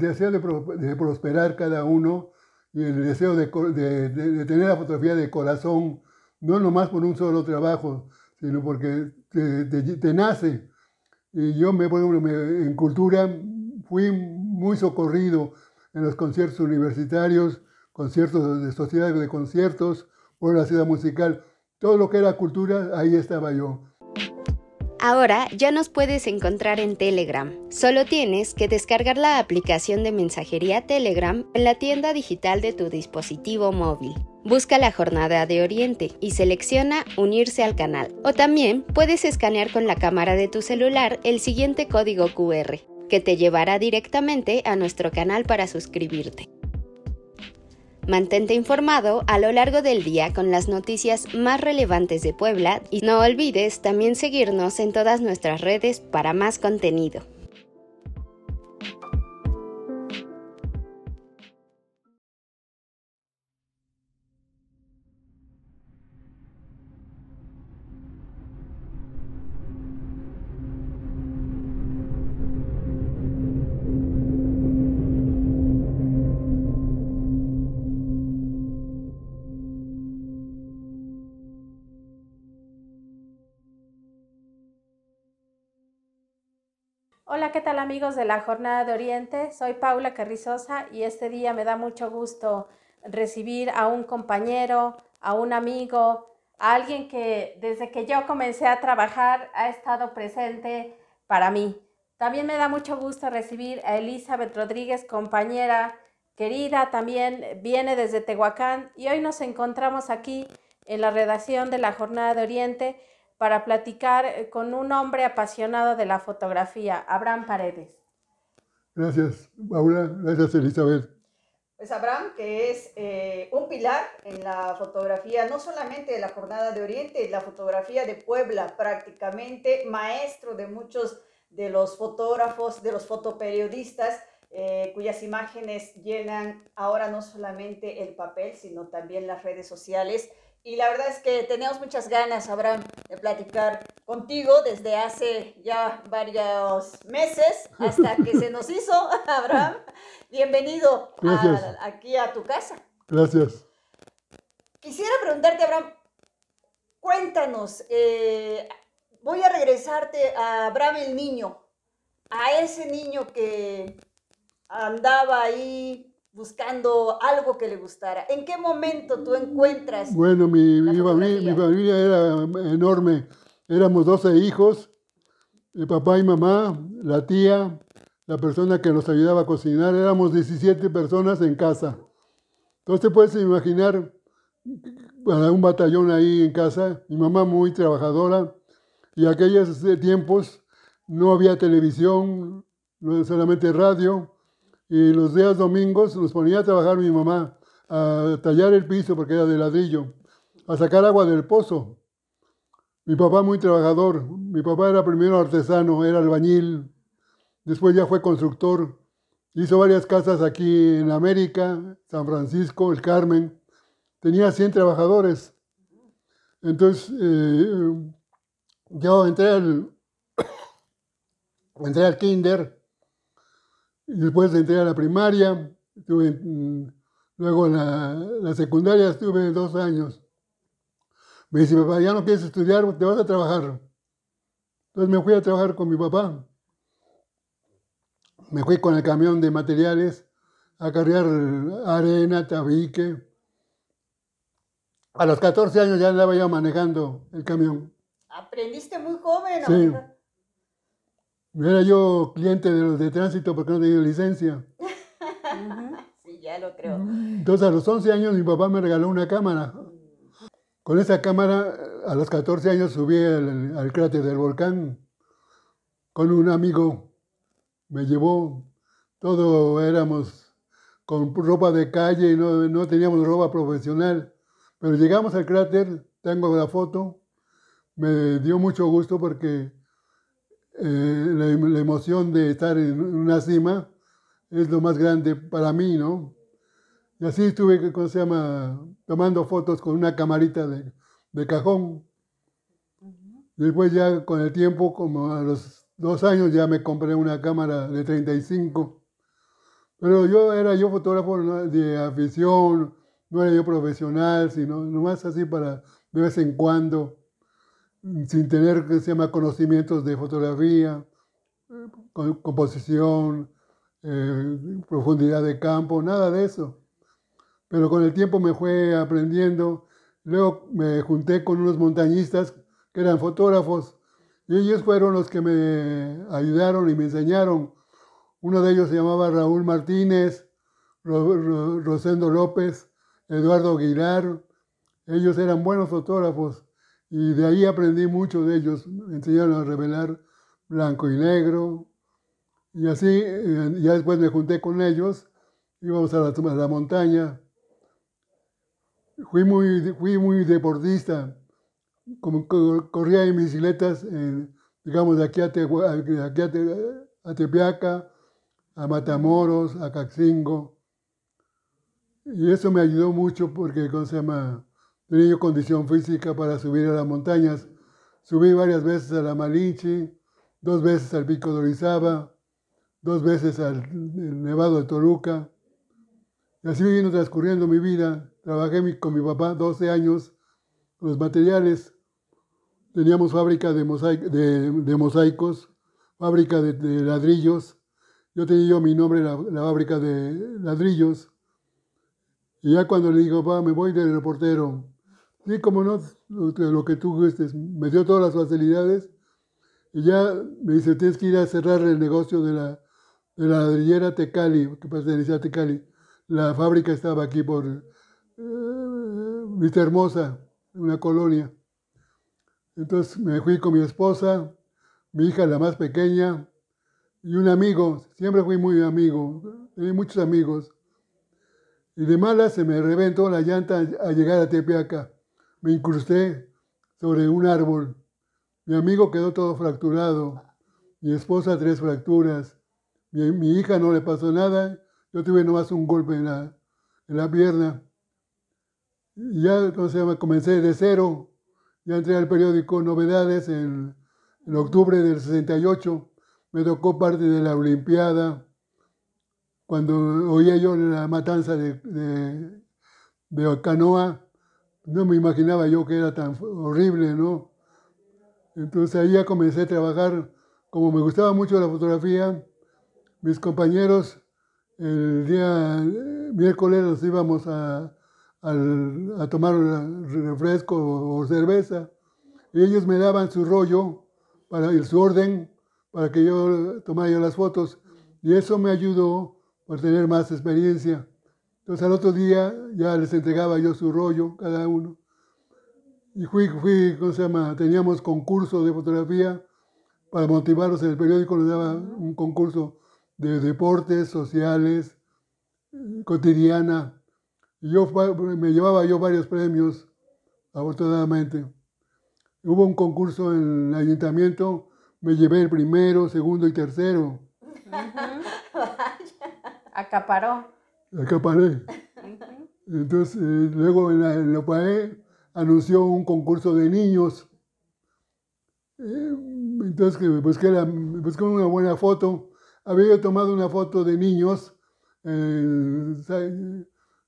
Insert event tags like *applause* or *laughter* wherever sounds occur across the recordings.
El deseo de, prosperar cada uno y el deseo de, tener la fotografía de corazón, no nomás por un solo trabajo, sino porque te, nace. Y yo, me, en cultura fui muy socorrido en los conciertos universitarios, conciertos de sociedades de conciertos, por la ciudad musical. Todo lo que era cultura, ahí estaba yo. Ahora ya nos puedes encontrar en Telegram. Solo tienes que descargar la aplicación de mensajería Telegram en la tienda digital de tu dispositivo móvil. Busca la jornada de Oriente y selecciona unirse al canal. O también puedes escanear con la cámara de tu celular el siguiente código QR, que te llevará directamente a nuestro canal para suscribirte. Mantente informado a lo largo del día con las noticias más relevantes de Puebla y no olvides también seguirnos en todas nuestras redes para más contenido. Hola, ¿qué tal amigos de la Jornada de Oriente? Soy Paula Carrizosa y este día me da mucho gusto recibir a un compañero, a un amigo, a alguien que desde que yo comencé a trabajar ha estado presente para mí. También me da mucho gusto recibir a Elizabeth Rodríguez, compañera querida, también viene desde Tehuacán y hoy nos encontramos aquí en la redacción de la Jornada de Oriente para platicar eh, con un hombre apasionado de la fotografía, Abraham Paredes. Gracias, Paula. Gracias, Elizabeth. Pues Abraham, que es eh, un pilar en la fotografía, no solamente de la Jornada de Oriente, la fotografía de Puebla, prácticamente maestro de muchos de los fotógrafos, de los fotoperiodistas, eh, cuyas imágenes llenan ahora no solamente el papel, sino también las redes sociales. Y la verdad es que tenemos muchas ganas, Abraham, de platicar contigo desde hace ya varios meses hasta que se nos hizo, *laughs* Abraham. Bienvenido aquí a tu casa. Gracias. Quisiera preguntarte, Abraham, cuéntanos, eh, voy a regresarte a Abraham el niño, a ese niño que andaba ahí buscando algo que le gustara. ¿En qué momento tú encuentras? Bueno, mi, mi, familia, mi familia, era enorme. Éramos 12 hijos, el papá y mamá, la tía, la persona que nos ayudaba a cocinar. Éramos 17 personas en casa. Entonces puedes imaginar para un batallón ahí en casa, mi mamá muy trabajadora, y aquellos tiempos no había televisión, no solamente radio, y los días domingos nos ponía a trabajar mi mamá, a tallar el piso porque era de ladrillo, a sacar agua del pozo. Mi papá muy trabajador, mi papá era primero artesano, era albañil, después ya fue constructor, hizo varias casas aquí en América, San Francisco, el Carmen, tenía 100 trabajadores. Entonces, eh, yo entré al, *coughs* entré al kinder Después entré a la primaria, luego la, la secundaria estuve dos años. Me dice, papá, ya no quieres estudiar, te vas a trabajar. Entonces me fui a trabajar con mi papá. Me fui con el camión de materiales a cargar arena, tabique. A los 14 años ya andaba yo manejando el camión. Aprendiste muy joven. Sí era yo cliente de los de tránsito porque no tenía licencia. *laughs* sí, ya lo creo. Entonces a los 11 años mi papá me regaló una cámara. Con esa cámara a los 14 años subí al, cráter del volcán con un amigo. Me llevó, todos éramos con ropa de calle, no, no teníamos ropa profesional. Pero llegamos al cráter, tengo la foto, me dio mucho gusto porque eh, em, la, emoción de estar en una cima es lo más grande para mí, ¿no? Y así estuve, ¿cómo se llama?, tomando fotos con una camarita de, de cajón. Después ya con el tiempo, como a los dos años, ya me compré una cámara de 35. Pero yo era yo fotógrafo de afición, no era yo profesional, sino nomás así para de vez en cuando sin tener que se llama conocimientos de fotografía, composición, eh, profundidad de campo, nada de eso. Pero con el tiempo me fue aprendiendo. Luego me junté con unos montañistas que eran fotógrafos y ellos fueron los que me ayudaron y me enseñaron. Uno de ellos se llamaba Raúl Martínez, Rosendo López, Eduardo Aguilar. Ellos eran buenos fotógrafos y de ahí aprendí mucho de ellos. Me enseñaron a revelar blanco y negro. Y así, eh, ya después me junté con ellos. Íbamos a la, de la montaña. Fui muy, muy deportista. Como corría en bicicletas, digamos, de aquí a, Tepiaca, a, a Tepeaca, a Matamoros, a Caxingo. Y eso me ayudó mucho porque, ¿cómo se llama? Tenía yo condición física para subir a las montañas. Subí varias veces a la Malinche, dos veces al Pico de Orizaba, dos veces al Nevado de Toluca. Y así vino transcurriendo mi vida. Trabajé con mi papá 12 años los materiales. Teníamos fábrica de, de, mosaicos, fábrica de, ladrillos. Yo tenía yo mi nombre, la, la fábrica de ladrillos. Y ya cuando le digo, papá, me voy de reportero, Sí, como no, lo que tú este, Me dio todas las facilidades. Y ya me dice, tienes que ir a cerrar el negocio de la, ladrillera Tecali, que pertenecía a Tecali. La fábrica estaba aquí por eh, Hermosa, una colonia. Entonces me fui con mi esposa, mi hija la más pequeña, y un amigo. Siempre fui muy amigo, tenía muchos amigos. Y de mala se me reventó la llanta a llegar a Tepeaca. Me incrusté sobre un árbol. Mi amigo quedó todo fracturado. Mi esposa tres fracturas. Mi, mi hija no le pasó nada. Yo tuve nomás un golpe en la, pierna. Y ya, entonces comencé de cero. Ya entré al periódico Novedades en, octubre del 68. Me tocó parte de la Olimpiada cuando oía yo la matanza de, de, de, Canoa, no me imaginaba yo que era tan horrible, ¿no? Entonces ahí ya comencé a trabajar, como me gustaba mucho la fotografía, mis compañeros el día eh, miércoles nos íbamos a, tomar refresco o cerveza y ellos me daban su rollo para y su orden para que yo tomara las fotos y eso me ayudó a tener más experiencia. Entonces al otro día ya les entregaba yo su rollo, cada uno. Y fui, fui ¿cómo se llama? Teníamos concurso de fotografía para motivarlos. el periódico nos daba un concurso de deportes, sociales, eh, cotidiana. Y yo me llevaba yo varios premios, afortunadamente. Hubo un concurso en el ayuntamiento, me llevé el primero, segundo y tercero. *laughs* Acaparó acá paré. Entonces, eh, luego en la, en anunció un concurso de niños. Eh, entonces que busqué, pues, pues, una buena foto. Había tomado una foto de niños en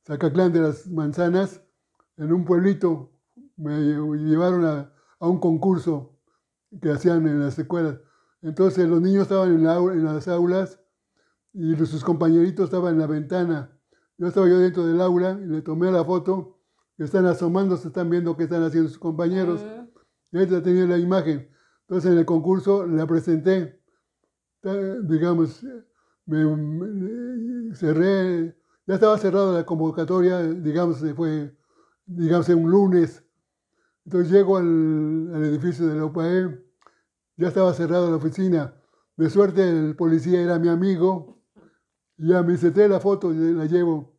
Zacaclán de las Manzanas, en un pueblito. Me llevaron a, un concurso que hacían en las escuelas. Entonces los niños estaban en las aulas y sus compañeritos estaban en la ventana. Yo estaba yo dentro del aula y le tomé la foto. Están asomándose, están viendo qué están haciendo sus compañeros. Uh -huh. tenía la imagen. Entonces en el concurso la presenté. Digamos, me, cerré, ya estaba cerrada la convocatoria, digamos, fue, digamos, un lunes. Entonces llego al, al edificio de la UPAE, ya estaba cerrada la oficina. De suerte el policía era mi amigo ya me senté la foto y la llevo.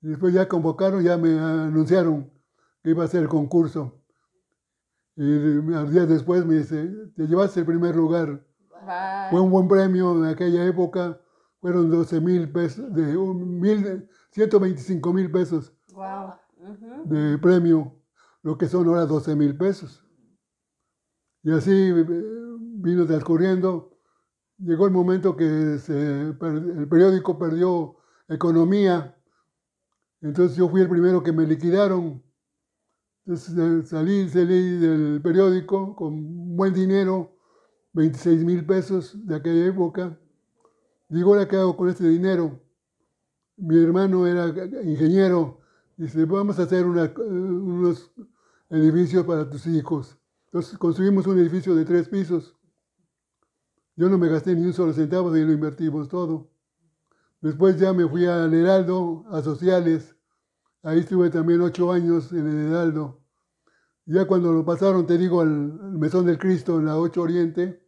Después ya convocaron, ya me anunciaron que iba a ser el concurso. Y al día después me dice, te llevaste el primer lugar. Fue un buen premio en aquella época. Fueron 12 mil pesos, de un 125 mil pesos de premio, lo que son ahora 12 mil pesos. Y así eh, vino transcurriendo llegó el momento que el periódico perdió economía, entonces yo fui el primero que me liquidaron. Entonces eh, salí, del periódico con buen dinero, 26 mil pesos de aquella época. Digo, ahora qué hago con este dinero. Mi hermano era ingeniero. Dice, vamos a hacer unos edificios para tus hijos. Entonces construimos un edificio de tres pisos yo no me gasté ni un solo centavo y lo invertimos todo. Después ya me fui al Heraldo, a Sociales. Ahí estuve también ocho años en el Heraldo. Ya cuando lo pasaron, te digo, al, Mesón del Cristo en la Ocho Oriente,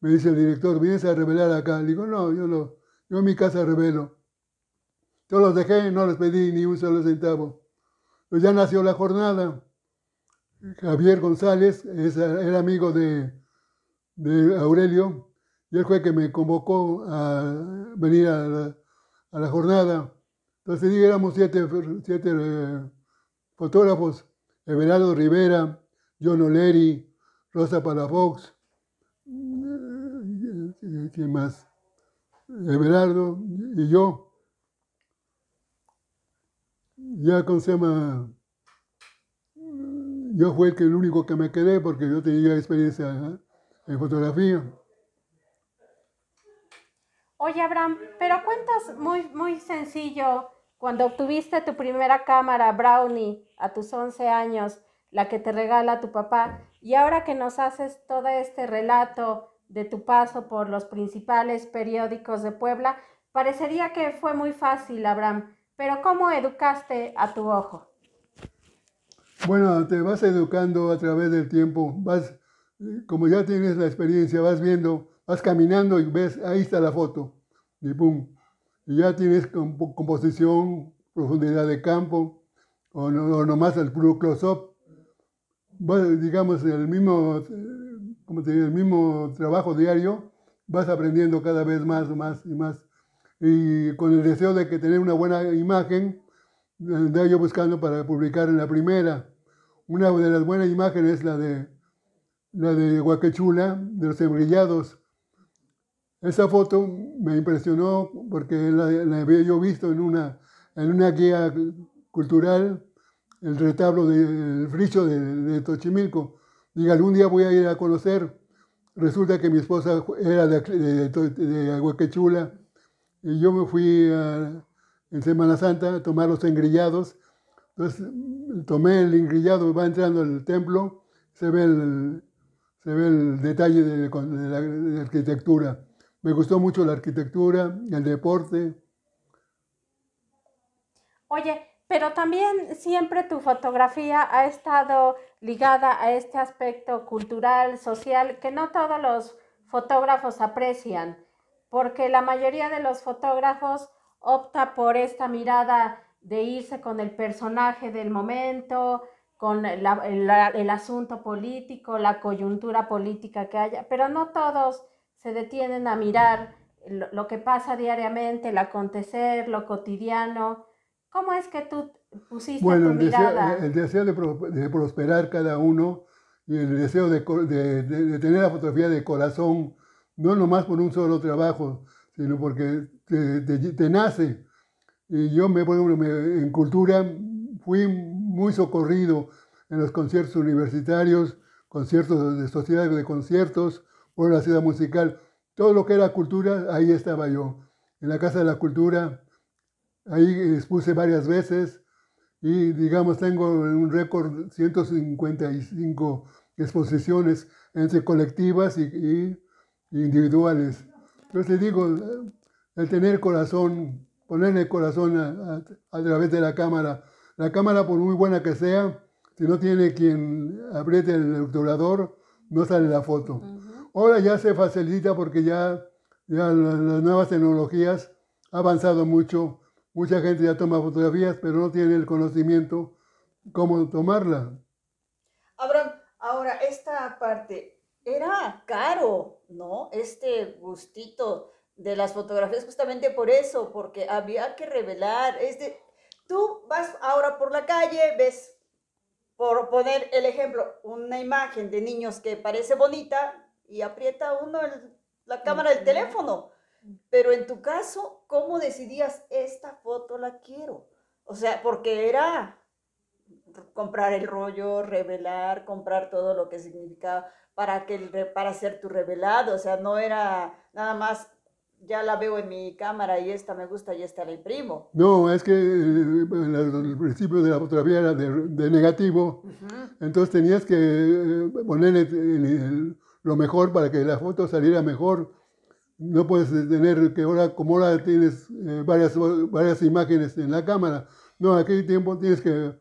me dice el director, vienes a revelar acá. Le digo, no, yo no, yo en mi casa revelo. Yo los dejé, no les pedí ni un solo centavo. Pues ya nació la jornada. Javier González es, era amigo de, de Aurelio, y él fue el que me convocó a venir a la, jornada. Entonces éramos siete, siete eh, fotógrafos, Everardo Rivera, John O'Leary, Rosa Palafox, eh, ¿quién más? Eberardo y yo. Ya con Sema, yo fue el, que, el único que me quedé porque yo tenía experiencia en fotografía. Oye, Abraham, pero cuentas muy, muy sencillo, cuando obtuviste tu primera cámara Brownie a tus 11 años, la que te regala tu papá, y ahora que nos haces todo este relato de tu paso por los principales periódicos de Puebla, parecería que fue muy fácil, Abraham, pero ¿cómo educaste a tu ojo? Bueno, te vas educando a través del tiempo, vas, eh, como ya tienes la experiencia, vas viendo vas caminando y ves, ahí está la foto, y pum, y ya tienes composición, profundidad de campo, o, nomás el close-up. digamos, el mismo, eh, como el mismo trabajo diario, vas aprendiendo cada vez más, más y más. Y con el deseo de que tener una buena imagen, andaba yo buscando para publicar en la primera. Una de las buenas imágenes es la de, la de Guaquechula, de los embrillados. Esa foto me impresionó porque la, había yo visto en una, en una guía cultural, el retablo del fricho de, Tochimilco. Diga, algún día voy a ir a conocer. Resulta que mi esposa era de, de, y yo me fui en Semana Santa a tomar los engrillados. Entonces tomé el engrillado, va entrando al templo, se ve el, se ve el detalle de, la, arquitectura. Me gustó mucho la arquitectura, el deporte. Oye, pero también siempre tu fotografía ha estado ligada a este aspecto cultural, social, que no todos los fotógrafos aprecian, porque la mayoría de los fotógrafos opta por esta mirada de irse con el personaje del momento, con el, el asunto político, la coyuntura política que haya, pero no todos se detienen a mirar lo, que pasa diariamente, el acontecer, lo cotidiano. ¿Cómo es que tú pusiste tu el mirada? Deseo, el deseo de, prosperar cada uno y el deseo de, tener la fotografía de corazón, no nomás por un solo trabajo, sino porque te, nace. Y yo, me, en cultura fui muy socorrido en los conciertos universitarios, conciertos de sociedades de conciertos, la ciudad musical, todo lo que era cultura, ahí estaba yo. En la Casa de la Cultura, ahí expuse varias veces y digamos tengo un récord 155 exposiciones entre colectivas y, individuales. Entonces pues digo, el tener corazón, ponerle corazón a, través de la cámara. La cámara, por muy buena que sea, si no tiene quien apriete el obturador, no sale la foto. Ahora ya se facilita porque ya, las, nuevas tecnologías han avanzado mucho. Mucha gente ya toma fotografías, pero no tiene el conocimiento cómo tomarla. Abraham, ahora esta parte era caro, ¿no? Este gustito de las fotografías justamente por eso, porque había que revelar. Este, tú vas ahora por la calle, ves, por poner el ejemplo, una imagen de niños que parece bonita, y aprieta uno la cámara del teléfono. Mm. Pero en tu caso, ¿cómo decidías esta foto la quiero? O sea, porque era comprar el rollo, revelar, comprar todo lo que significaba para, que, para hacer tu revelado. O sea, no era nada más, ya la veo en mi cámara y esta me gusta y esta la imprimo. No, es que eh, el principio de la fotografía era de, negativo. Entonces tenías que eh, poner el lo mejor para que la foto saliera mejor. No puedes tener que ahora, como ahora tienes eh, varias, varias imágenes en la cámara. No, aquel tiempo tienes que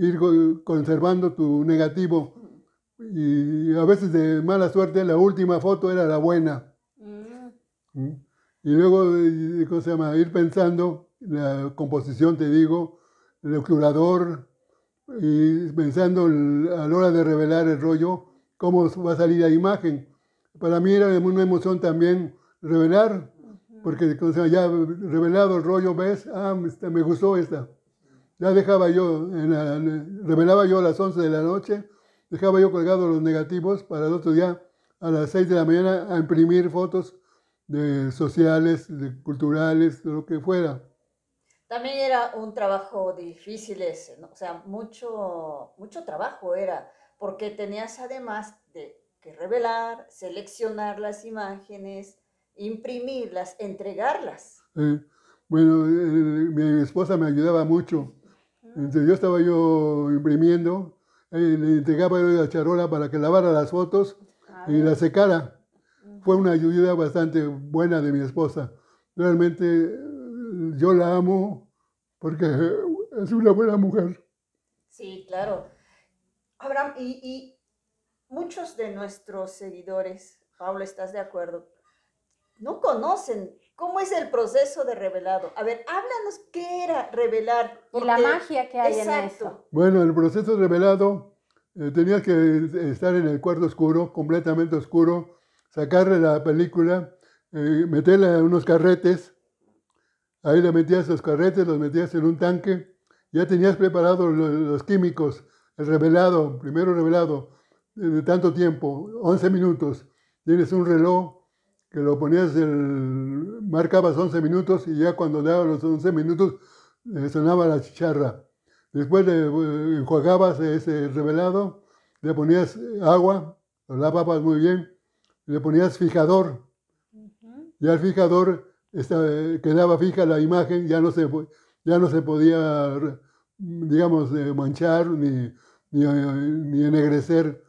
ir conservando tu negativo. Y a veces de mala suerte la última foto era la buena. Mm. Mm. Y luego, eh, ¿cómo se llama? Ir pensando, la composición, te digo, el curador, y pensando a la hora de revelar el rollo, cómo va a salir la imagen. Para mí era una emoción también revelar, porque ya revelado el rollo, ves, ah, me gustó esta. Ya dejaba yo, revelaba yo a las 11 de la noche, dejaba yo colgados los negativos para el otro día a las 6 de la mañana a imprimir fotos de sociales, de culturales, de lo que fuera. También era un trabajo difícil ese, o sea, mucho, mucho trabajo era porque tenías además de que revelar, seleccionar las imágenes, imprimirlas, entregarlas. bueno, eh, mi esposa me ayudaba mucho. Entonces ah. este, yo estaba yo imprimiendo, le entregaba la charola para que lavara las fotos ah, y las secara. Fue una ayuda bastante buena de mi esposa. Realmente eh, yo la amo porque es una buena mujer. Sí, claro. Abraham, y, muchos de nuestros seguidores, Paula, ¿estás de acuerdo? No conocen ¿Cómo es el proceso de revelado? A ver, háblanos qué era revelar. Y la magia que hay en eso. Bueno, el proceso de revelado eh, tenías que estar en el cuarto oscuro, completamente oscuro, sacarle la película, eh, meterla en unos carretes. Ahí le metías los carretes, los metías en un tanque. Ya tenías preparados los químicos el revelado, primero revelado de tanto tiempo, 11 minutos, tienes un reloj que lo ponías, el, marcabas 11 minutos y ya cuando daban los 11 minutos eh, sonaba la chicharra. Después le eh, enjuagabas ese revelado, le ponías agua, lo lavabas muy bien, le ponías fijador. y Ya el fijador quedaba fija la imagen, ya no se, ya no se podía, digamos, eh, manchar ni ni ennegrecer.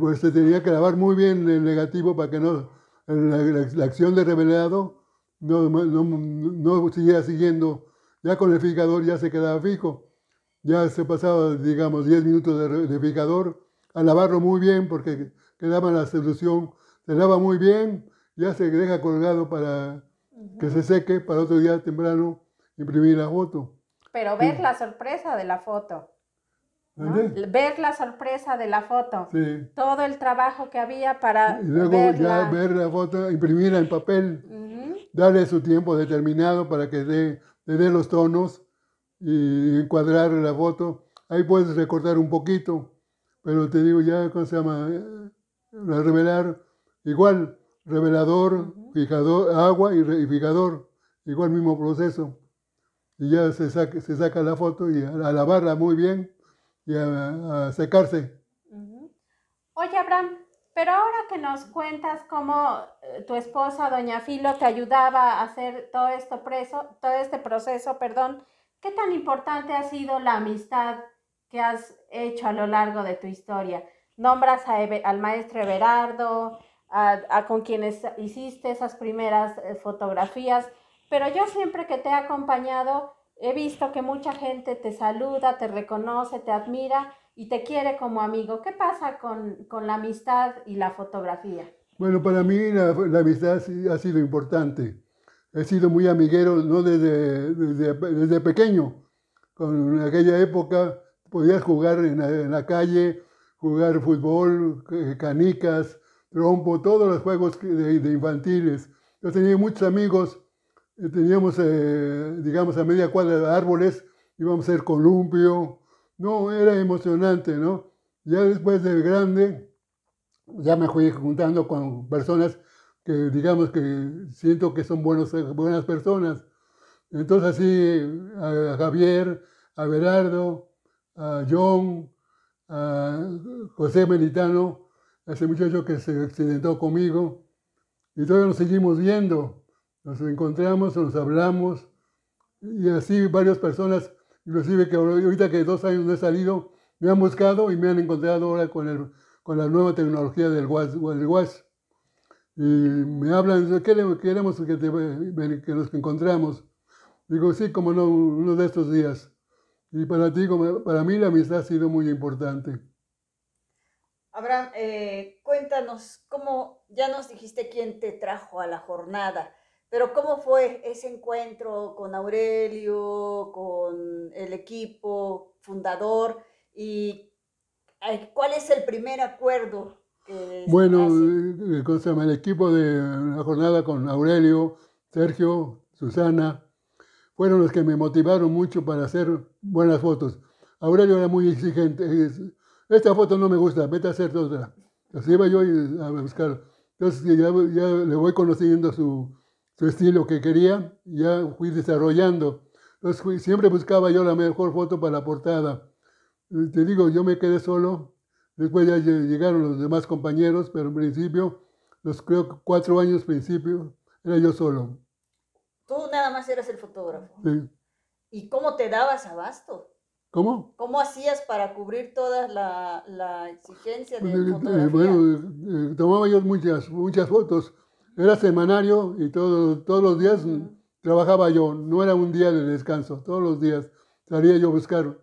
Pues se tenía que lavar muy bien el negativo para que no la, acción de revelado no, no, siguiera siguiendo. Ya con el fijador ya se quedaba fijo. Ya se pasaba, digamos, 10 minutos de, de fijador a lavarlo muy bien porque quedaba la solución. Se lava muy bien, ya se deja colgado para que se seque, para otro día temprano imprimir la foto. Pero ver la sorpresa de la foto. Ver la sorpresa de la foto, todo el trabajo que había para... luego ver la foto, imprimirla en papel, darle su tiempo determinado para que dé, le los tonos y encuadrar la foto. Ahí puedes recortar un poquito, pero te digo ya, ¿cómo se llama? Eh, revelar, igual, revelador, fijador, agua y, fijador, igual mismo proceso. Y ya se saca, se saca la foto y a, lavarla muy bien y a, secarse. Oye, Abraham, pero ahora que nos cuentas cómo eh, tu esposa, doña Filo, te ayudaba a hacer todo esto preso, todo este proceso, perdón, ¿qué tan importante ha sido la amistad que has hecho a lo largo de tu historia? Nombras a al maestro Everardo, con quienes hiciste esas primeras eh, fotografías, pero yo siempre que te he acompañado He visto que mucha gente te saluda, te reconoce, te admira y te quiere como amigo. ¿Qué pasa con, la amistad y la fotografía? Bueno, para mí la, amistad ha sido importante. He sido muy amiguero, no desde, desde, pequeño. en aquella época podías jugar en la, calle, jugar fútbol, eh, canicas, trompo, todos los juegos de, de infantiles. Yo tenía muchos amigos eh, teníamos, eh, digamos, a media cuadra de árboles, íbamos a ser columpio, no, era emocionante, ¿no? Ya después de grande, ya me fui juntando con personas que, digamos, que siento que son buenos, buenas personas. Entonces, así, a Javier, a Berardo, a John, a José Melitano, ese muchacho que se accidentó conmigo, y todavía nos seguimos viendo nos encontramos, nos hablamos y así varias personas, inclusive que ahorita que dos años no he salido, me han buscado y me han encontrado ahora con, la nueva tecnología del WhatsApp. Y me hablan, queremos, queremos que, nos encontramos. Digo, sí, como no, uno de estos días. Y para ti, para mí, la amistad ha sido muy importante. Abraham, eh, cuéntanos, ¿cómo ya nos dijiste quién te trajo a la jornada? Pero ¿cómo fue ese encuentro con Aurelio, con el equipo fundador y eh, cuál es el primer acuerdo? bueno, eh, eh, el equipo de la jornada con Aurelio, Sergio, Susana, fueron los que me motivaron mucho para hacer buenas fotos. Aurelio era muy exigente. Esta foto no me gusta, vete a hacer otra. Así iba yo a buscar. Entonces ya le voy conociendo su, su estilo que quería, ya fui desarrollando. siempre buscaba yo la mejor foto para la portada. Eh, te digo, yo me quedé solo, después ya llegaron los demás compañeros, pero en principio, los creo cuatro años principio, era yo solo. Tú nada más eras el fotógrafo. Sí. ¿Y cómo te dabas abasto? ¿Cómo? ¿Cómo hacías para cubrir toda la, exigencia pues, de eh, fotografía? Eh, bueno, tomaba yo muchas, muchas fotos. Era semanario y todos los días trabajaba yo, no era un día de descanso, todos los días salía yo a buscar.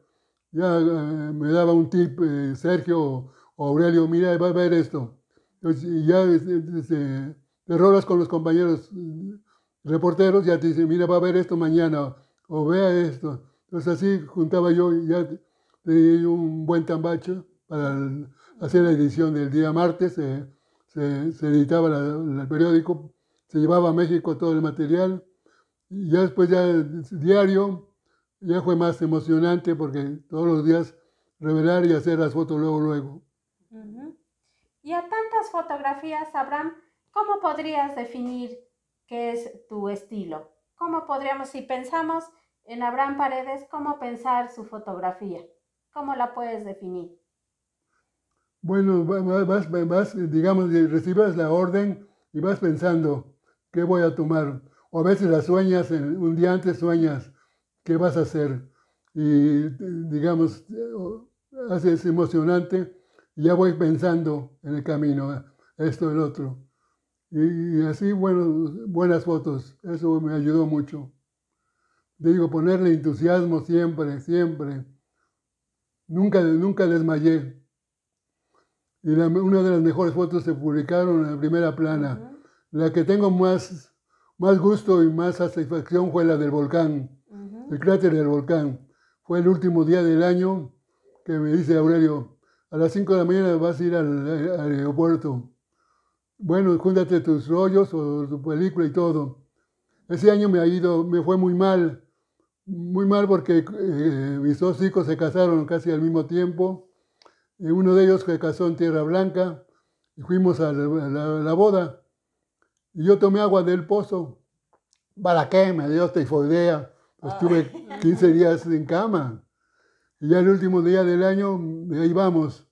Ya eh, me daba un tip eh, Sergio o Aurelio, mira, va a ver esto. Pues, y ya este, este, te rolas con los compañeros mm, reporteros, ya te dicen, mira, va a ver esto mañana o vea esto. Entonces pues, así juntaba yo y ya tenía un buen tambacho para hacer la edición del día martes. Eh, se, editaba el periódico, se llevaba a México todo el material. Y ya después, ya el diario, ya fue más emocionante porque todos los días revelar y hacer las fotos luego, luego. Y a tantas fotografías, Abraham, ¿cómo podrías definir qué es tu estilo? ¿Cómo podríamos, si pensamos en Abraham Paredes, cómo pensar su fotografía? ¿Cómo la puedes definir? bueno, vas, digamos, eh, recibas la orden y vas pensando, ¿qué voy a tomar? O a veces las sueñas, un día antes sueñas, ¿qué vas a hacer? Y, digamos, haces emocionante, ya voy pensando en el camino, esto, el otro. Y, así, bueno, buenas fotos, eso me ayudó mucho. Digo, ponerle entusiasmo siempre, siempre. Nunca, nunca desmayé y una de las mejores fotos se publicaron en la primera plana. La que tengo más, más gusto y más satisfacción fue la del volcán, el cráter del volcán. Fue el último día del año que me dice Aurelio, a las 5 de la mañana vas a ir al, aeropuerto. Bueno, júntate tus rollos o tu película y todo. Ese año me ha ido, me fue muy mal, muy mal porque eh, mis dos hijos se casaron casi al mismo tiempo eh, uno de ellos que casó en Tierra Blanca y fuimos a la, boda. Y yo tomé agua del pozo. ¿Para qué? Me dio tifoidea. Estuve pues 15 días en cama. Y ya el último día del año, ahí vamos.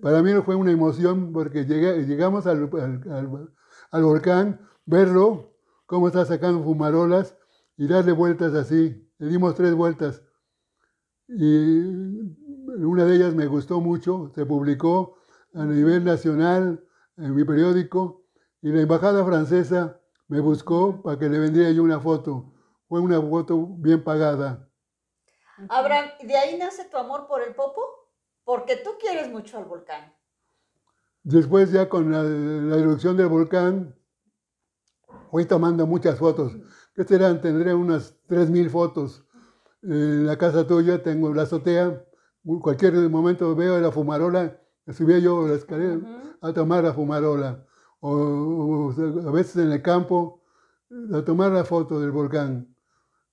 para mí fue una emoción porque llegamos al, al, volcán, verlo, cómo está sacando fumarolas y darle vueltas así. Le dimos tres vueltas. Y una de ellas me gustó mucho, se publicó a nivel nacional en mi periódico y la embajada francesa me buscó para que le vendiera yo una foto. Fue una foto bien pagada. Abraham, ¿de ahí nace tu amor por el popo? Porque tú quieres mucho al volcán. Después ya con la, erupción del volcán, voy tomando muchas fotos. ¿Qué serán? Tendré unas 3.000 fotos. En la casa tuya tengo la azotea, cualquier momento veo la fumarola, subía yo la escalera a tomar la fumarola. O, a veces en el campo, eh, a tomar la foto del volcán.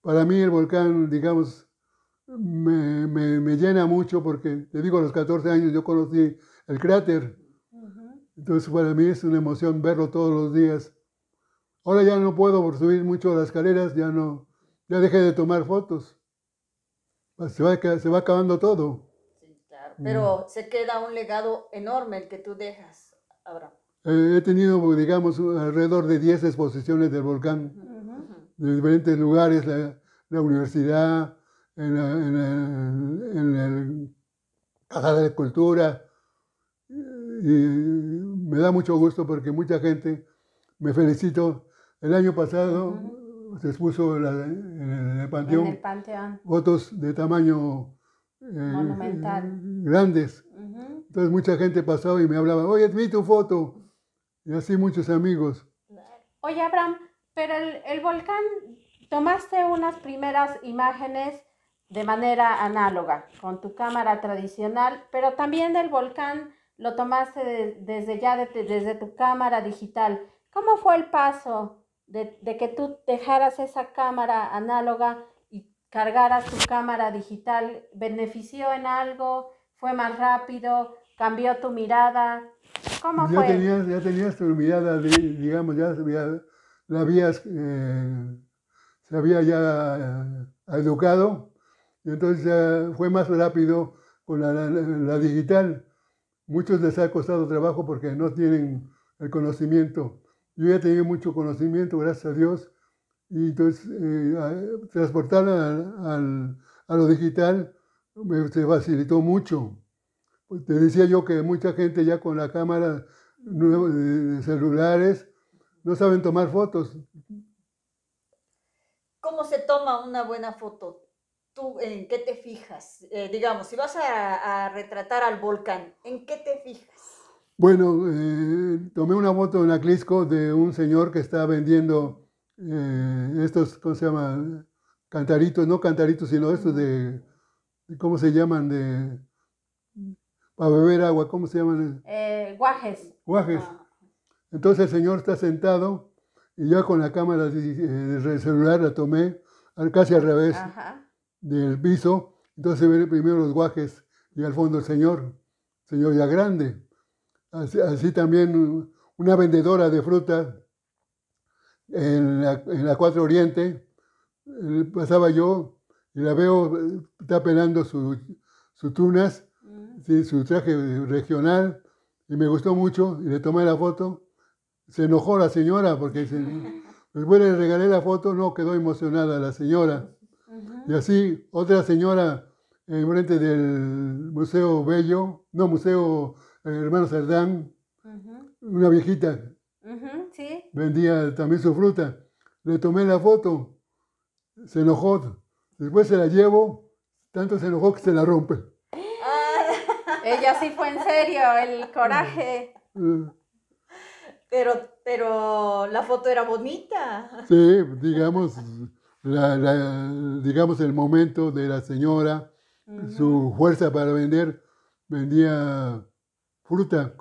Para mí el volcán, digamos, me, llena mucho porque, te digo, a los 14 años yo conocí el cráter. Entonces para mí es una emoción verlo todos los días. Ahora ya no puedo por subir mucho las escaleras, ya no, ya dejé de tomar fotos. Pues se va, se va acabando todo. Pero mm. se queda un legado enorme el que tú dejas, Abraham. Eh, he tenido, digamos, alrededor de 10 exposiciones del volcán, en de diferentes lugares, la, la universidad, en, el, en de Escultura. Cultura. Y me da mucho gusto porque mucha gente me felicito, El año pasado se expuso en el panteón, fotos de tamaño eh, monumental grandes. Entonces mucha gente pasaba y me hablaba, oye, vi tu foto. Y así muchos amigos. Oye, Abraham, pero el, volcán, tomaste unas primeras imágenes de manera análoga, con tu cámara tradicional, pero también del volcán lo tomaste desde ya, desde tu cámara digital. ¿Cómo fue el paso de, que tú dejaras esa cámara análoga y cargaras tu cámara digital, ¿benefició en algo? ¿Fue más rápido? ¿Cambió tu mirada? ¿Cómo ya fue? Tenías, ya tenías tu mirada, digamos, ya, la habías, eh, se había ya eh, educado, y entonces fue más rápido con la digital. Muchos les ha costado trabajo porque no tienen el conocimiento yo ya tenía mucho conocimiento, gracias a Dios, y entonces eh, transportar a, lo digital me, facilitó mucho. Pues, te decía yo que mucha gente ya con la cámara de celulares no saben tomar fotos. ¿Cómo se toma una buena foto? ¿Tú en qué te fijas? Eh, digamos, si vas a retratar al volcán, ¿en qué te fijas? Bueno, eh, tomé una foto en Aclisco de un señor que está vendiendo eh, estos, ¿cómo se llama? Cantaritos, no cantaritos, sino estos de, ¿cómo se llaman? De, para beber agua, ¿cómo se llaman? Eh, guajes. Guajes. Ah. Entonces el señor está sentado y yo con la cámara del celular la tomé casi al revés del piso. Entonces ven primero los guajes y al fondo el señor, señor ya grande. Así, también una vendedora de fruta en la, Cuatro Oriente, eh, pasaba yo y la veo, eh, está pelando sus tunas, mm. su traje regional, y me gustó mucho, y le tomé la foto. Se enojó la señora porque se, después *laughs* pues, le regalé la foto, no quedó emocionada la señora. Y así, otra señora enfrente del Museo Bello, no, Museo hermano Sardán, una viejita, vendía también su fruta. Le tomé la foto, se enojó. Después se la llevo, tanto se enojó que se la rompe. Ah. ella sí fue en serio, el coraje. Eh. Pero, pero la foto era bonita. Sí, digamos, digamos el momento de la señora, su fuerza para vender, vendía fruta.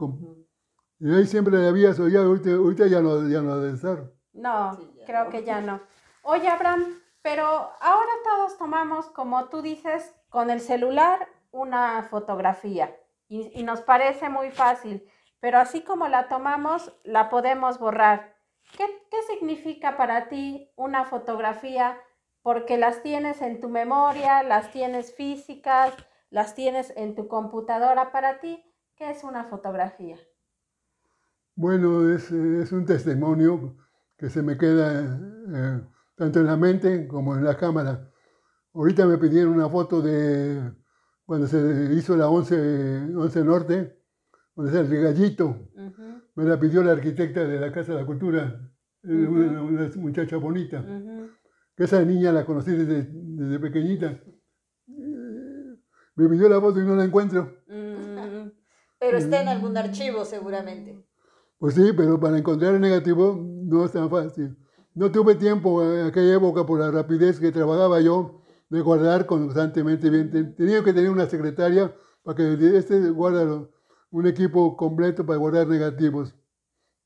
y ahí siempre le había oído, ahorita, ya no, ya no debe estar. No, creo que ya no. Oye, Abraham, pero ahora todos tomamos, como tú dices, con el celular una fotografía y, nos parece muy fácil, pero así como la tomamos, la podemos borrar. ¿Qué significa para ti una fotografía? Porque las tienes en tu memoria, las tienes físicas, las tienes en tu computadora para ti. ¿Qué es una fotografía? Bueno, es, un testimonio que se me queda eh, tanto en la mente como en la cámara. Ahorita me pidieron una foto de cuando se hizo la 11, 11 Norte, donde es el regallito. Me la pidió la arquitecta de la Casa de la Cultura, eh, una, muchacha bonita. que Esa niña la conocí desde, desde pequeñita. Eh, me pidió la foto y no la encuentro pero está en algún mm. archivo seguramente. Pues sí, pero para encontrar el negativo no es tan fácil. No tuve tiempo en aquella época por la rapidez que trabajaba yo de guardar constantemente bien. Tenía que tener una secretaria para que este guardara un equipo completo para guardar negativos.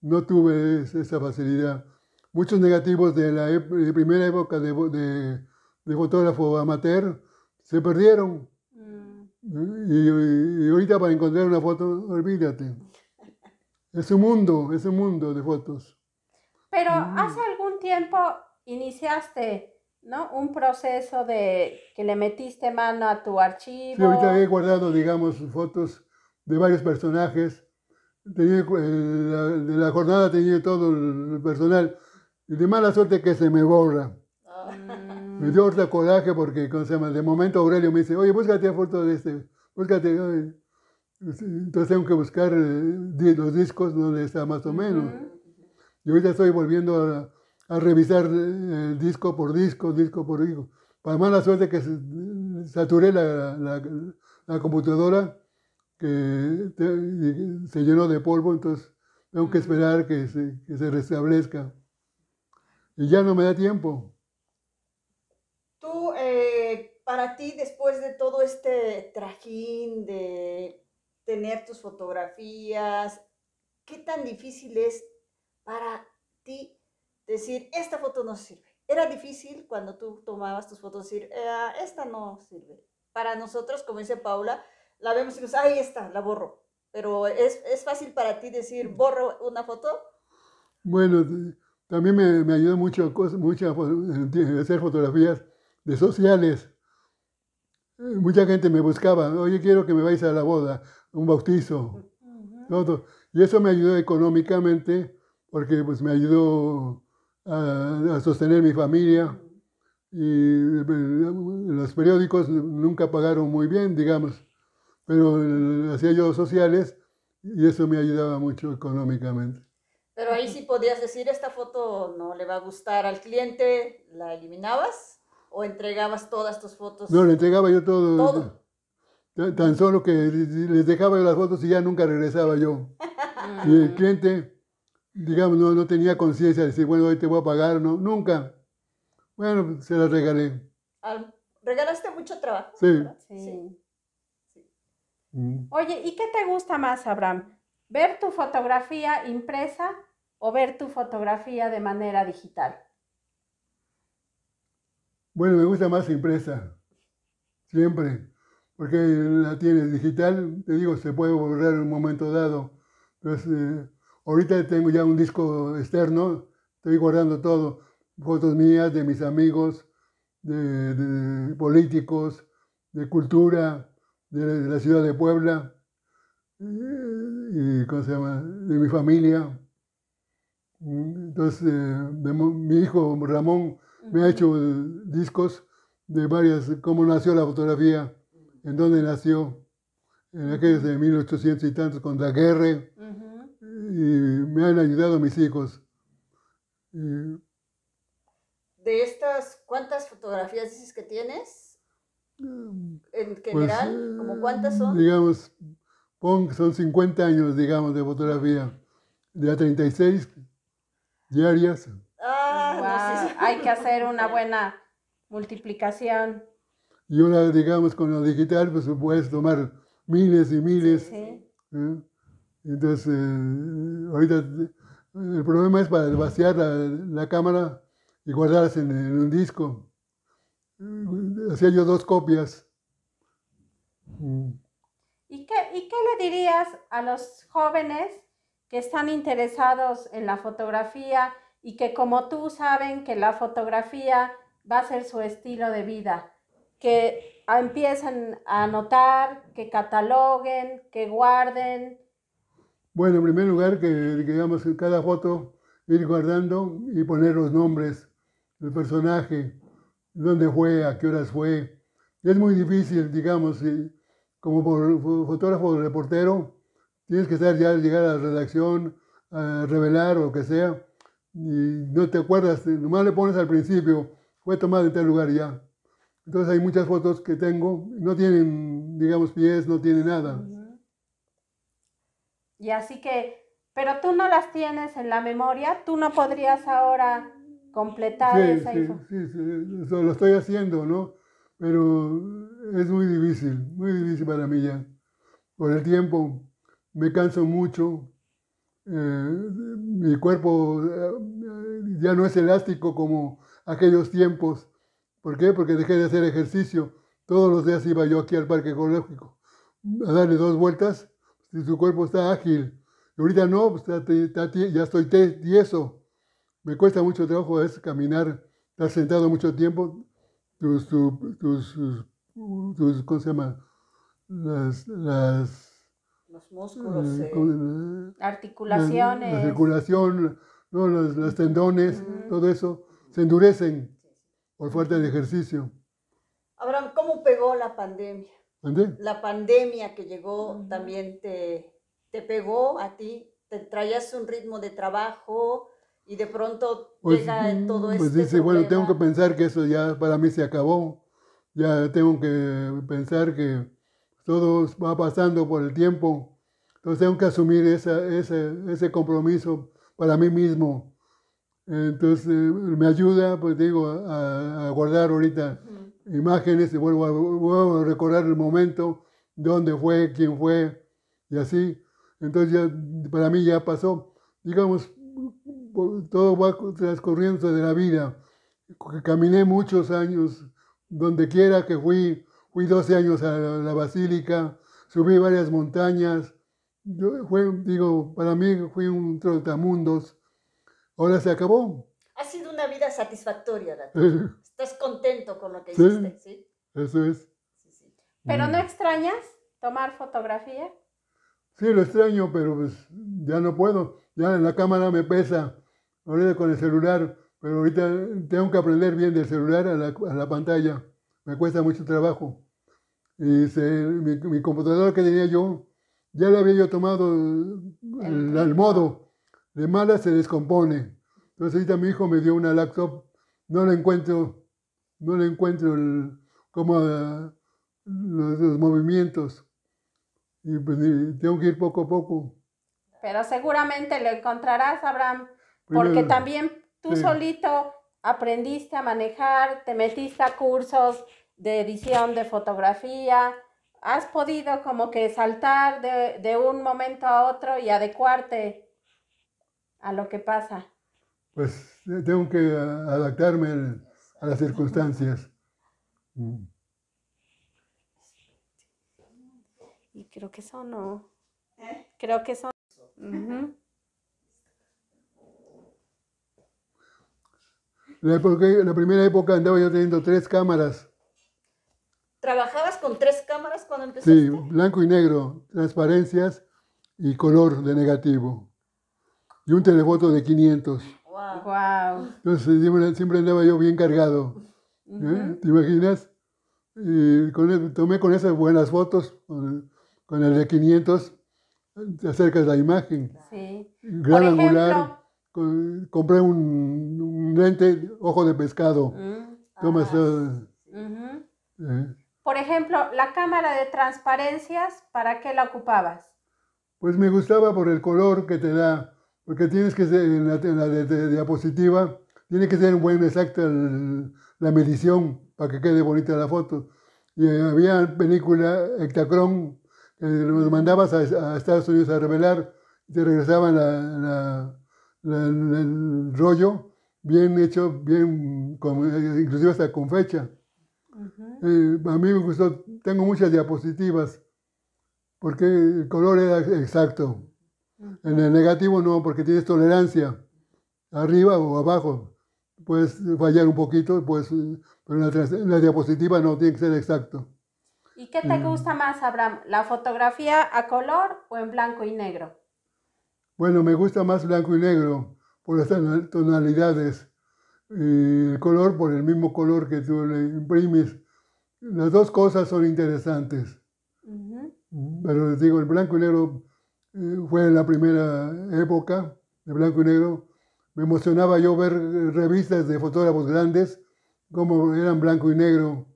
No tuve esa facilidad. Muchos negativos de la, primera época de, de fotógrafo amateur se perdieron y, ahorita para encontrar una foto, olvídate. Es un mundo, es un mundo de fotos. Pero mm. hace algún tiempo iniciaste, ¿no? Un proceso de que le metiste mano a tu archivo. Sí, ahorita he guardado, digamos, fotos de varios personajes. de la jornada tenía todo el personal. Y de mala suerte que se me borra. Me dio otra coraje porque, De momento Aurelio me dice, oye, búscate a foto de este, búscate. Entonces tengo que buscar eh, los discos donde está más o menos. yo Y ahorita estoy volviendo a, revisar eh, disco por disco, disco por disco. Para mala suerte que saturé la, computadora, que se llenó de polvo, entonces tengo que esperar que se, que se restablezca. Y ya no me da tiempo para ti, después de todo este trajín de tener tus fotografías, ¿qué tan difícil es para ti decir, esta foto no sirve? Era difícil cuando tú tomabas tus fotos decir, ah, esta no sirve. Para nosotros, como dice Paula, la vemos y dice, ahí está, la borro. Pero ¿es, fácil para ti decir, borro una foto? Bueno, también me, me ayuda mucho, mucho hacer fotografías de sociales Mucha gente me buscaba, oye, quiero que me vais a la boda, un bautizo, Y eso me ayudó económicamente, porque pues me ayudó a, sostener mi familia. Y eh, los periódicos nunca pagaron muy bien, digamos, pero hacía yo sociales y eso me ayudaba mucho económicamente. Pero ahí sí podías decir, esta foto no le va a gustar al cliente, ¿la eliminabas? o entregabas todas tus fotos? No, le entregaba yo todo. Tan, solo que les dejaba yo las fotos y ya nunca regresaba yo. *laughs* y el cliente, digamos, no, no tenía conciencia de decir, bueno, hoy te voy a pagar, no, nunca. Bueno, se las regalé. Regalaste mucho trabajo. sí. Mm. Oye, ¿y qué te gusta más, Abraham? ¿Ver tu fotografía impresa o ver tu fotografía de manera digital? Bueno, me gusta más impresa, siempre, porque la tiene digital, te digo, se puede borrar en un momento dado. Entonces, eh, ahorita tengo ya un disco externo, estoy guardando todo, fotos mías, de mis amigos, de, políticos, de cultura, de, la ciudad de Puebla, y, ¿cómo se llama? de mi familia. Entonces, eh, mi hijo Ramón me ha hecho eh, discos de varias, cómo nació la fotografía, en dónde nació, en aquellos de 1800 y tantos, con la guerra, y me han ayudado mis hijos. ¿De estas cuántas fotografías dices que tienes? Mm, en pues, general, cuántas son? Digamos, son 50 años, digamos, de fotografía, de a 36 diarias hay que hacer una buena multiplicación. Y ahora, digamos, con lo digital, pues puedes tomar miles y miles. Sí, ¿eh? Entonces, eh, ahorita eh, el problema es para vaciar la, cámara y guardarlas en, un disco. Hacía yo dos copias. Mm. ¿Y qué le dirías a los jóvenes que están interesados en la fotografía, y que como tú saben que la fotografía va a ser su estilo de vida, que empiecen a anotar, que cataloguen, que guarden. Bueno, en primer lugar, que digamos en cada foto ir guardando y poner los nombres el personaje, dónde fue, a qué horas fue. Es muy difícil, digamos, como fotógrafo o reportero, tienes que estar ya, llegar a la redacción, a revelar o lo que sea, y no te acuerdas, nomás le pones al principio, fue tomada en tal lugar ya. Entonces hay muchas fotos que tengo, no tienen, digamos, pies, no tienen nada. Y así que, pero tú no las tienes en la memoria, tú no podrías ahora completar esa sí, Sí, sí, lo estoy haciendo, ¿no? Pero es muy difícil, muy difícil para mí ya. con el tiempo, me canso mucho, eh, mi cuerpo eh, ya no es elástico como aquellos tiempos. ¿Por qué? Porque dejé de hacer ejercicio. Todos los días iba yo aquí al parque ecológico a darle dos vueltas. Si su cuerpo está ágil. Y ahorita no, pues, ya estoy tieso. Me cuesta mucho trabajo es caminar, estar sentado mucho tiempo. Tus, tus, ¿cómo se llama? las los músculos, mm, eh, eh, articulaciones. La, circulación, los, tendones, todo eso, se endurecen por falta de ejercicio. Abraham, ¿cómo pegó la pandemia? La pandemia que llegó también te, te pegó a ti, te traías un ritmo de trabajo y de pronto pues, llega todo mm, todo pues este dice, bueno, tengo que pensar que eso ya para mí se acabó, ya tengo que pensar que todo va pasando por el tiempo. Entonces tengo que asumir ese, compromiso para mí mismo. Entonces eh, me ayuda, pues digo, a, guardar ahorita imágenes y vuelvo a, recordar el momento, dónde fue, quién fue y así. Entonces para mí ya pasó. Digamos, todo va transcurriendo de la vida. Caminé muchos años, donde quiera que fui, fui 12 años a la, basílica, subí varias montañas. digo, para mí fui un trotamundos. Ahora se acabó. Ha sido una vida satisfactoria, Estás contento con lo que hiciste, ¿sí? Eso es. ¿Pero mm. no extrañas tomar fotografía? Sí, lo extraño, pero pues ya no puedo. Ya en la cámara me pesa. Ahorita con el celular, pero ahorita tengo que aprender bien del celular a la, a la pantalla me cuesta mucho trabajo. Y mi, mi, computadora que tenía yo, ya lo había yo tomado eh, al modo, de mala se descompone. Entonces ahorita mi hijo me dio una laptop, no la encuentro, no la encuentro el, como eh, los, movimientos. Y pues tengo que ir poco a poco. Pero seguramente lo encontrarás, Abraham, porque también tú solito aprendiste a manejar, te metiste a cursos, de edición de fotografía, has podido como que saltar de, de, un momento a otro y adecuarte a lo que pasa? Pues eh, tengo que adaptarme a las circunstancias. Mm. Y creo que son no. Creo que son la primera época andaba yo teniendo tres cámaras ¿Trabajabas con tres cámaras cuando empezaste? Sí, blanco y negro, transparencias y color de negativo. Y un telefoto de 500. ¡Wow! Entonces siempre, andaba yo bien cargado. ¿eh? ¿Te imaginas? tomé con esas buenas fotos, con, el de 500, te acercas la imagen. Sí. Gran angular. compré un, lente, ojo de pescado. Mm. Tomas. Ah, por ejemplo, la cámara de transparencias, ¿para qué la ocupabas? Pues me gustaba por el color que te da, porque tienes que ser, en la, de, diapositiva, tiene que ser buena, exacta la medición para que quede bonita la foto. Y eh, había película Ectacron, que nos mandabas a, Estados Unidos a revelar, y te regresaban el rollo bien hecho, bien, inclusive hasta con fecha a mí me gustó, tengo muchas diapositivas, porque el color era exacto. En el negativo no, porque tienes tolerancia, arriba o abajo. Puedes fallar un poquito, pues, pero en la, diapositiva no, tiene que ser exacto. ¿Y qué te mm. gusta más, Abraham? ¿La fotografía a color o en blanco y negro? Bueno, me gusta más blanco y negro por las tonalidades el color por el mismo color que tú le imprimes. Las dos cosas son interesantes. Pero les digo, el blanco y negro eh, fue la primera época de blanco y negro. Me emocionaba yo ver revistas de fotógrafos grandes, como eran blanco y negro.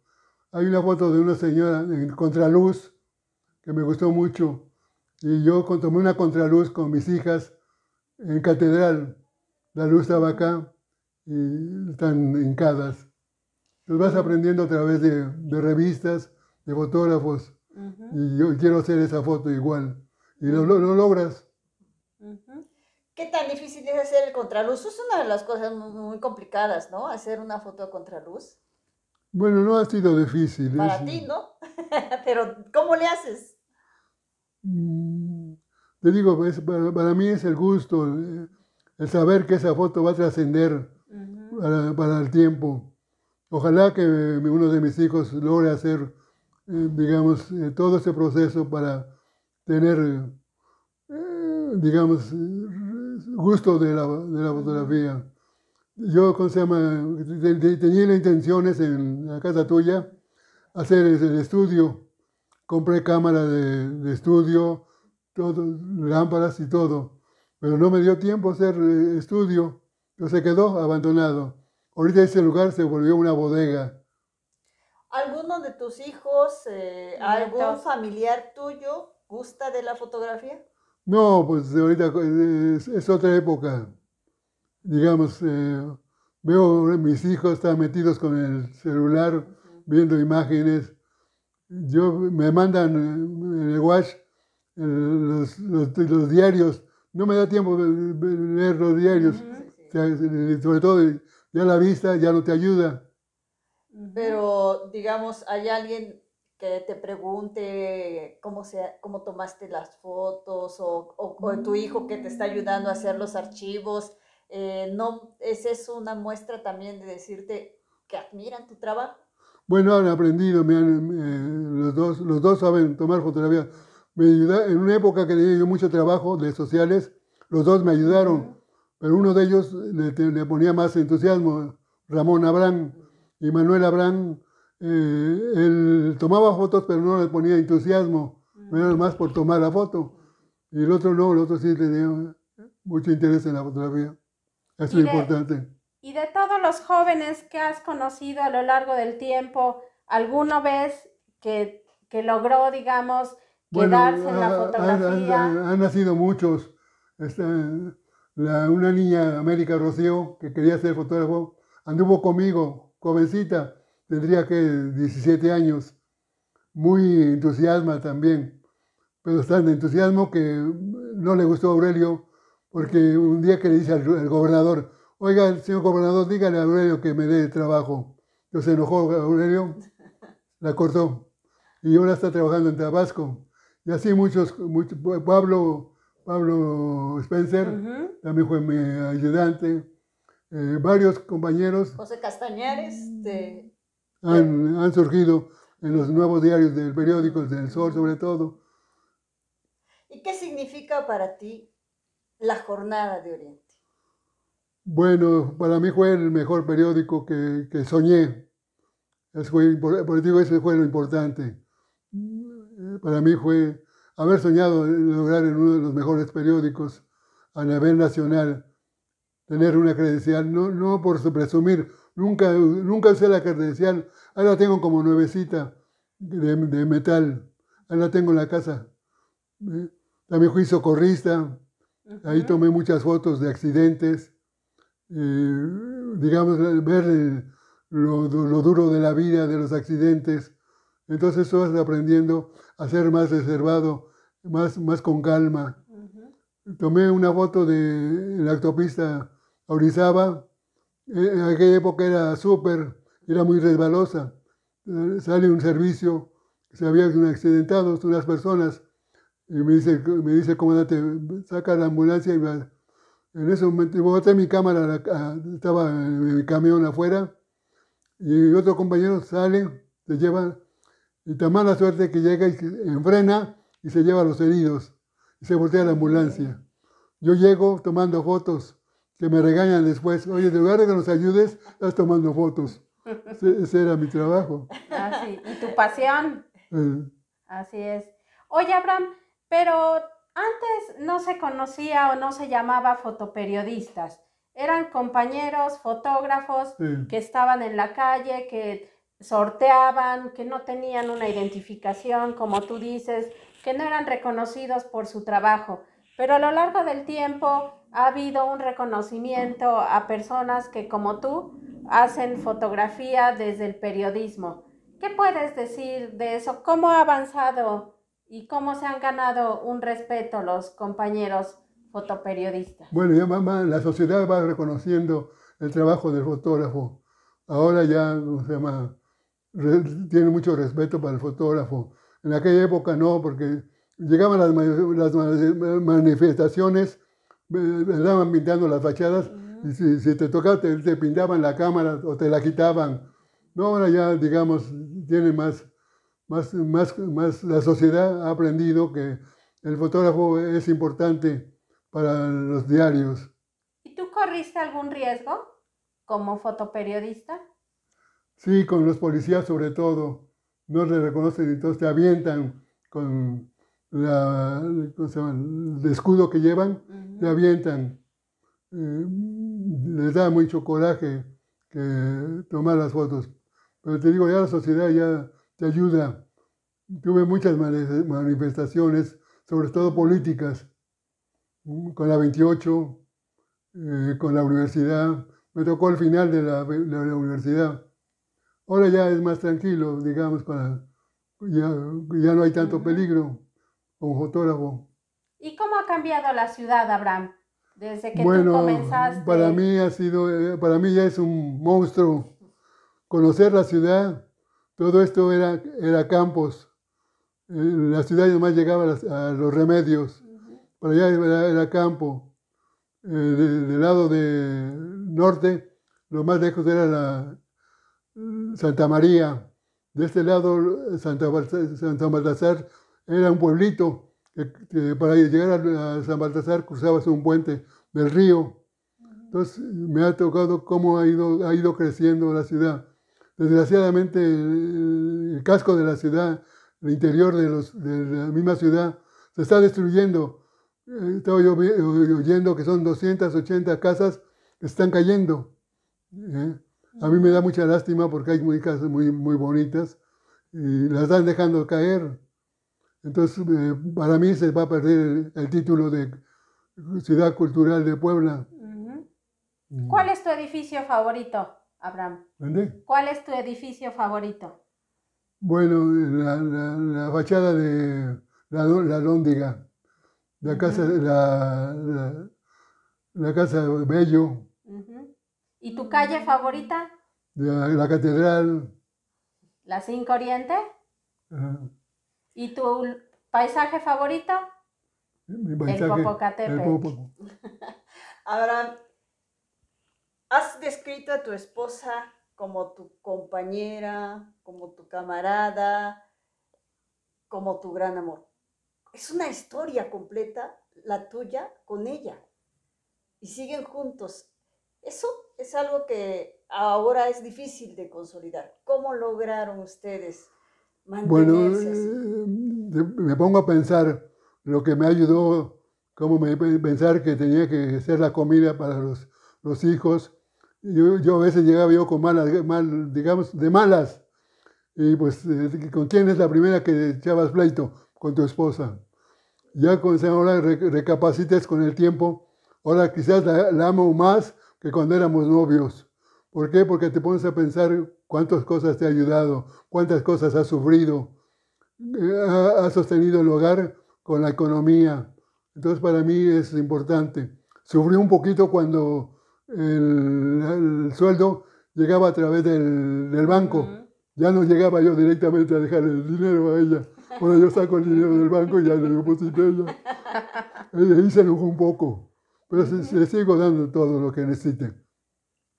Hay una foto de una señora en contraluz que me gustó mucho. Y yo tomé una contraluz con mis hijas en catedral. La luz estaba acá y están hincadas. Los vas aprendiendo a través de, revistas, de fotógrafos, y yo quiero hacer esa foto igual. Y lo, logras. ¿Qué tan difícil es hacer el contraluz? Es una de las cosas muy, complicadas, ¿no? Hacer una foto a contraluz. Bueno, no ha sido difícil. Para ti, ¿no? *laughs* Pero, ¿cómo le haces? Mm, te digo, para, mí es el gusto, eh, el saber que esa foto va a trascender para, el tiempo. Ojalá que eh, uno de mis hijos logre hacer, eh, digamos, eh, todo ese proceso para tener, digamos, gusto de la, fotografía. Yo, ¿cómo se llama? Tenía intenciones en la casa tuya hacer el estudio. Compré cámara de, estudio, todo, lámparas y todo. Pero no me dio tiempo hacer estudio se quedó abandonado. Ahorita ese lugar se volvió una bodega. ¿Alguno de tus hijos, eh, algún familiar tuyo, gusta de la fotografía? No, pues ahorita es, otra época. Digamos, eh, veo a mis hijos están metidos con el celular, viendo imágenes. Yo me mandan en el watch eh, los, diarios. No me da tiempo de leer los diarios sobre todo ya la vista ya no te ayuda. Pero, digamos, hay alguien que te pregunte cómo, se, cómo tomaste las fotos o, o, tu hijo que te está ayudando a hacer los archivos. Eh, no, ¿Es eso una muestra también de decirte que admiran tu trabajo? Bueno, han aprendido, me han, eh, los, dos, los dos saben tomar fotografía. Me en una época que le dio mucho trabajo de sociales, los dos me ayudaron pero uno de ellos le, ponía más entusiasmo, Ramón Abrán y Manuel Abrán. Eh, él tomaba fotos, pero no le ponía entusiasmo, mm. era más por tomar la foto. Y el otro no, el otro sí tenía mucho interés en la fotografía. Eso es importante. Y de todos los jóvenes que has conocido a lo largo del tiempo, ¿alguno ves que, que logró, digamos, quedarse en la fotografía? Han, nacido muchos. Este, una niña, América Rocío, que quería ser fotógrafo, anduvo conmigo, jovencita, tendría que 17 años, muy entusiasma también, pero tan entusiasmo que no le gustó a Aurelio, porque un día que le dice al, gobernador, oiga, señor gobernador, dígale a Aurelio que me dé trabajo. Entonces se enojó Aurelio, la cortó, y ahora está trabajando en Tabasco. Y así muchos, muchos Pablo Pablo Spencer, también fue mi ayudante, eh, varios compañeros. José Castañares. Este, han, surgido en los nuevos diarios del periódico del Sol, sobre todo. ¿Y qué significa para ti la Jornada de Oriente? Bueno, para mí fue el mejor periódico que, soñé. Eso fue, por eso fue lo importante. Mm. Para mí fue haber soñado en lograr en uno de los mejores periódicos a nivel nacional tener una credencial, no, no por presumir, nunca, nunca usé la credencial, ahora la tengo como nuevecita de, metal, ahora la tengo en la casa. Eh, también fui socorrista, ahí tomé muchas fotos de accidentes, eh, digamos, ver lo, duro de la vida, de los accidentes. Entonces, eso es aprendiendo a ser más reservado, más, más con calma. Tomé una foto de la autopista Orizaba, e, en aquella época era súper, era muy resbalosa. Eh, sale un servicio, se habían accidentado unas personas, y me dice, me dice el comandante, saca la ambulancia En ese momento, boté mi cámara, ah, estaba el, el camión afuera, y otro compañero sale, te lleva y tan mala suerte que llega y se enfrena y se lleva a los heridos. Y se voltea la ambulancia. Yo llego tomando fotos que me regañan después. Oye, en lugar de que nos ayudes, estás tomando fotos. *laughs* E-, ese era mi trabajo. Ah, Y tu pasión. Eh. Así es. Oye, Abraham, pero antes no se conocía o no se llamaba fotoperiodistas. Eran compañeros, fotógrafos que estaban en la calle, que sorteaban, que no tenían una identificación, como tú dices, que no eran reconocidos por su trabajo. Pero a lo largo del tiempo ha habido un reconocimiento a personas que como tú hacen fotografía desde el periodismo. ¿Qué puedes decir de eso? ¿Cómo ha avanzado y cómo se han ganado un respeto los compañeros fotoperiodistas? Bueno, ya mamá, la sociedad va reconociendo el trabajo del fotógrafo. Ahora ya, no se llama, tiene mucho respeto para el fotógrafo. En aquella época no, porque llegaban las, las manifestaciones, estaban pintando las fachadas y si, te tocaba te, pintaban la cámara o te la quitaban. No, ahora ya, digamos, tiene más, más, más, la sociedad ha aprendido que el fotógrafo es importante para los diarios. ¿Y tú corriste algún riesgo como fotoperiodista? Sí, con los policías sobre todo. No le reconocen, y entonces te avientan con la, el escudo que llevan, te avientan. Eh, les da mucho coraje que tomar las fotos. Pero te digo, ya la sociedad ya te ayuda. Tuve muchas manifestaciones, sobre todo políticas, mm, con la 28, eh, con la universidad. Me tocó el final de la universidad Ahora ya es más tranquilo, digamos, para ya, no hay tanto peligro con fotógrafo. ¿Y cómo ha cambiado la ciudad, Abraham? Desde que tú comenzaste. Para mí ha sido, eh, para mí ya es un monstruo. Conocer la ciudad, todo esto era, era campos. Eh, la ciudad nomás llegaba a, los remedios. Para allá era, campo. Eh, del lado de norte, lo más lejos era la, Mm, Santa María. De este lado, eh, Santa, Santa Baltasar era un pueblito que, para llegar a, San Baltasar cruzabas un puente del río. Entonces me ha tocado cómo ha ido, ha ido creciendo la ciudad. Desgraciadamente el, casco de la ciudad, el interior de, de la misma ciudad, se está destruyendo. Eh, estaba yo eh, oyendo que son 280 casas que están cayendo. A mí me da mucha lástima porque hay muchas casas muy, muy bonitas y las están dejando caer. Entonces, eh, para mí se va a perder el, título de Ciudad Cultural de Puebla. ¿Cuál es tu edificio favorito, Abraham? ¿Cuál es tu edificio favorito? Bueno, la, fachada de la, la Lóndiga, la casa, de la, la, casa Bello, ¿Y tu calle favorita? La, catedral. ¿La Cinco Oriente? ¿Y tu paisaje favorito? el Popocatépetl. *laughs* Ahora, has descrito a tu esposa como tu compañera, como tu camarada, como tu gran amor. Es una historia completa la tuya con ella. Y siguen juntos. Eso es algo que ahora es difícil de consolidar. ¿Cómo lograron ustedes mantenerse Bueno, eh, me pongo a pensar lo que me ayudó, cómo me pensar que tenía que ser la comida para los, hijos. Yo, yo, a veces llegaba yo con malas, mal, digamos, de malas. Y pues, eh, ¿con quién es la primera que echabas pleito? Con tu esposa. Ya con esa recapacites con el tiempo. Ahora quizás la amo más que cuando éramos novios. ¿Por qué? Porque te pones a pensar cuántas cosas te ha ayudado, cuántas cosas has sufrido, eh, ha sostenido el hogar con la economía. Entonces para mí es importante. Sufrió un poquito cuando el, sueldo llegaba a través del, banco. Ya no llegaba yo directamente a dejar el dinero a ella. Ahora yo saco el dinero del banco y ya le deposito a ella. *laughs* Ahí se enojó un poco. Pero se, les sigo dando todo lo que necesite.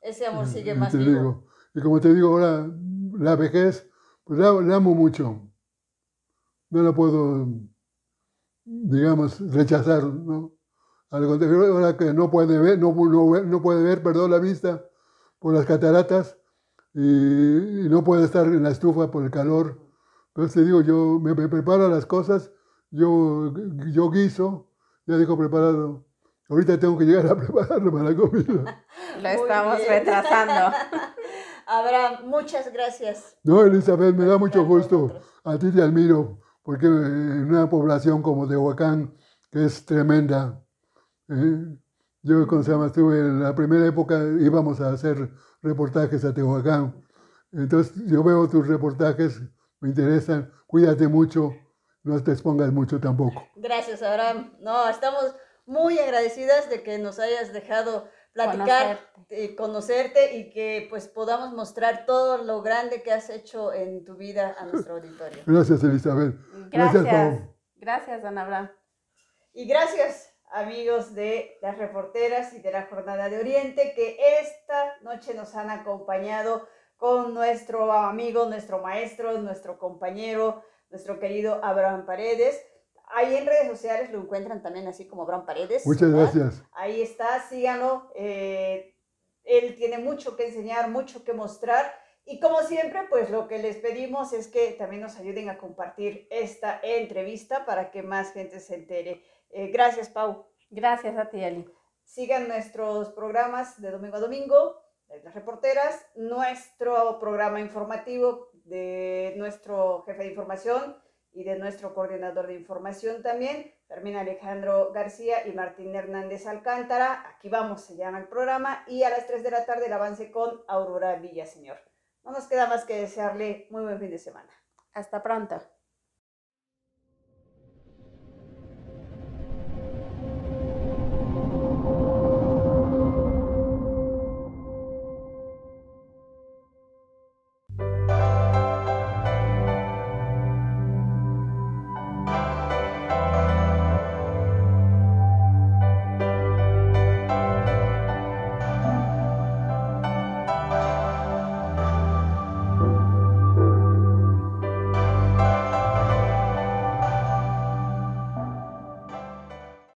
Ese amor sigue eh, eh, más vivo. Y como te digo ahora, la vejez, pues la, amo mucho. No la puedo, digamos, rechazar, ¿no? Al contrario, ahora que no puede ver, no, no, puede ver, perdón, la vista por las cataratas y, no puede estar en la estufa por el calor. Pero te digo, yo me, preparo las cosas, yo, yo guiso, ya digo preparado Ahorita tengo que llegar a prepararlo para la comida. *laughs* Lo estamos retrasando. *laughs* Abraham, muchas gracias. No, Elizabeth, me da mucho gusto. A ti te admiro, porque en una población como Tehuacán, que es tremenda, ¿eh? yo con Sama estuve en la primera época, íbamos a hacer reportajes a Tehuacán. Entonces yo veo tus reportajes, me interesan, cuídate mucho, no te expongas mucho tampoco. Gracias, Abraham. No, estamos muy agradecidas de que nos hayas dejado platicar, conocerte. Eh, conocerte y que pues podamos mostrar todo lo grande que has hecho en tu vida a nuestro auditorio. *laughs* Gracias, Elizabeth. Gracias. Gracias, gracias Ana Abraham. Y gracias, amigos de las reporteras y de la Jornada de Oriente, que esta noche nos han acompañado con nuestro amigo, nuestro maestro, nuestro compañero, nuestro querido Abraham Paredes. Ahí en redes sociales lo encuentran también así como Bran Paredes. Muchas gracias. Ahí está, síganlo. Eh, él tiene mucho que enseñar, mucho que mostrar. Y como siempre, pues lo que les pedimos es que también nos ayuden a compartir esta entrevista para que más gente se entere. Eh, gracias, Pau. Gracias a ti, Ali. Sigan nuestros programas de domingo a domingo, las reporteras, nuestro programa informativo de nuestro jefe de información, y de nuestro coordinador de información también, termina Alejandro García y Martín Hernández Alcántara. Aquí vamos, se llama el programa. Y a las 3 de la tarde el avance con Aurora Villaseñor. No nos queda más que desearle muy buen fin de semana. Hasta pronto.